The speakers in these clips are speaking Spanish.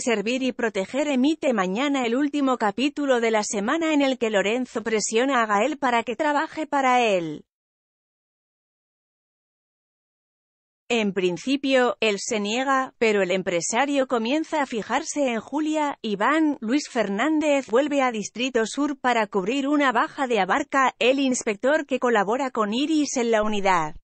servir y proteger emite mañana el último capítulo de la semana en el que Lorenzo presiona a Gael para que trabaje para él. En principio, él se niega, pero el empresario comienza a fijarse en Julia, Iván, Luis Fernández vuelve a Distrito Sur para cubrir una baja de Abarca, el inspector que colabora con Iris en la unidad.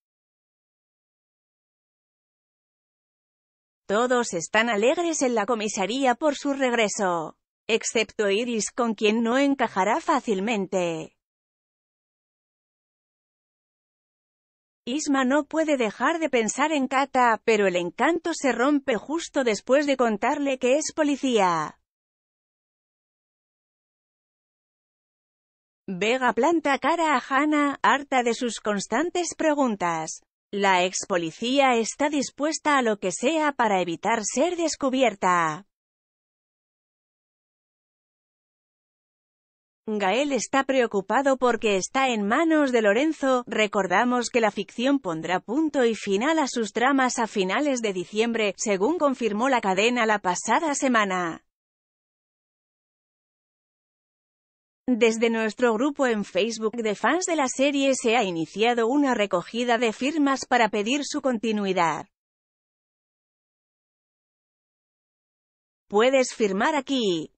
Todos están alegres en la comisaría por su regreso, excepto Iris con quien no encajará fácilmente. Isma no puede dejar de pensar en Kata, pero el encanto se rompe justo después de contarle que es policía. Vega planta cara a Hannah, harta de sus constantes preguntas. La ex policía está dispuesta a lo que sea para evitar ser descubierta. Gael está preocupado porque está en manos de Lorenzo, recordamos que la ficción pondrá punto y final a sus tramas a finales de diciembre, según confirmó la cadena la pasada semana. Desde nuestro grupo en Facebook de fans de la serie se ha iniciado una recogida de firmas para pedir su continuidad. Puedes firmar aquí.